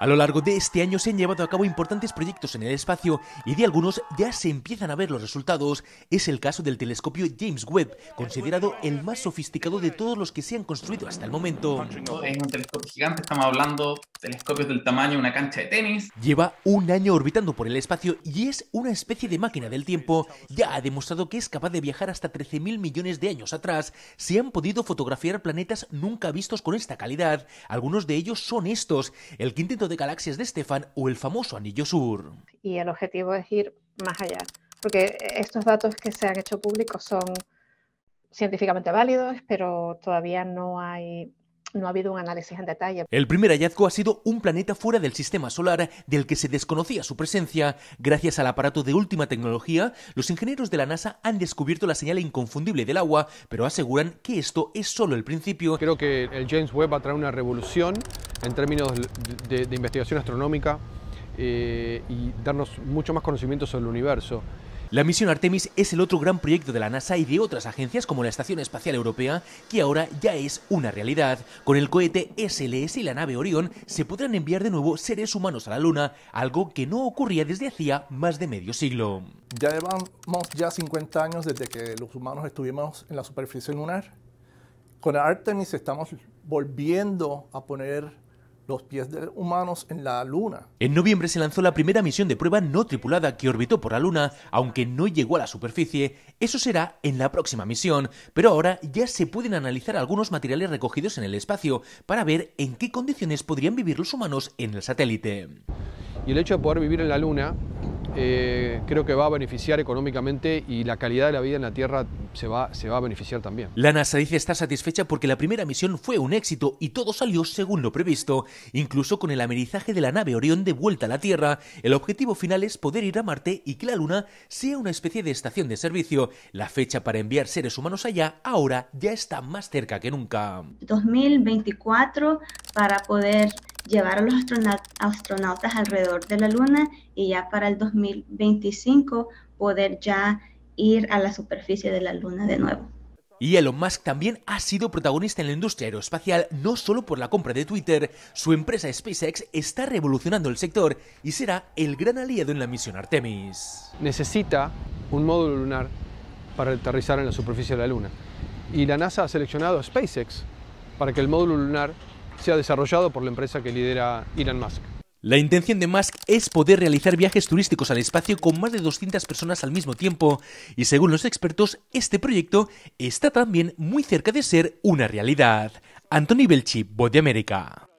A lo largo de este año se han llevado a cabo importantes proyectos en el espacio y de algunos ya se empiezan a ver los resultados. Es el caso del telescopio James Webb, considerado el más sofisticado de todos los que se han construido hasta el momento. Es un telescopio gigante, estamos hablando de telescopios del tamaño de una cancha de tenis. Lleva un año orbitando por el espacio y es una especie de máquina del tiempo. Ya ha demostrado que es capaz de viajar hasta 13.000 millones de años atrás. Se han podido fotografiar planetas nunca vistos con esta calidad. Algunos de ellos son estos. El quinto de galaxias de Stefan o el famoso anillo sur. Y el objetivo es ir más allá, porque estos datos que se han hecho públicos son científicamente válidos, pero todavía no hay no ha habido un análisis en detalle. El primer hallazgo ha sido un planeta fuera del sistema solar del que se desconocía su presencia. Gracias al aparato de última tecnología, los ingenieros de la NASA han descubierto la señal inconfundible del agua, pero aseguran que esto es solo el principio. Creo que el James Webb va a traer una revolución en términos de, investigación astronómica eh, y darnos mucho más conocimiento sobre el universo. La misión Artemis es el otro gran proyecto de la NASA y de otras agencias como la Estación Espacial Europea, que ahora ya es una realidad. Con el cohete SLS y la nave Orion se podrán enviar de nuevo seres humanos a la Luna, algo que no ocurría desde hacía más de medio siglo. Ya llevamos ya 50 años desde que los humanos estuvimos en la superficie lunar. Con Artemis estamos volviendo a poner los pies de humanos en la Luna. En noviembre se lanzó la primera misión de prueba no tripulada que orbitó por la Luna, aunque no llegó a la superficie. Eso será en la próxima misión, pero ahora ya se pueden analizar algunos materiales recogidos en el espacio para ver en qué condiciones podrían vivir los humanos en el satélite. Y el hecho de poder vivir en la Luna eh, creo que va a beneficiar económicamente y la calidad de la vida en la Tierra se va, se va a beneficiar también. La NASA dice estar satisfecha porque la primera misión fue un éxito y todo salió según lo previsto, incluso con el amerizaje de la nave Orión de vuelta a la Tierra. El objetivo final es poder ir a Marte y que la Luna sea una especie de estación de servicio. La fecha para enviar seres humanos allá ahora ya está más cerca que nunca. 2024 para poder llevar a los astronautas alrededor de la Luna y ya para el 2025 poder ya ir a la superficie de la Luna de nuevo. Y Elon Musk también ha sido protagonista en la industria aeroespacial, no solo por la compra de Twitter, su empresa SpaceX está revolucionando el sector y será el gran aliado en la misión Artemis. Necesita un módulo lunar para aterrizar en la superficie de la Luna. Y la NASA ha seleccionado a SpaceX para que el módulo lunar ha desarrollado por la empresa que lidera Elon Musk. La intención de Musk es poder realizar viajes turísticos al espacio con más de 200 personas al mismo tiempo, y según los expertos, este proyecto está también muy cerca de ser una realidad. Anthony Belchi, Voz de América.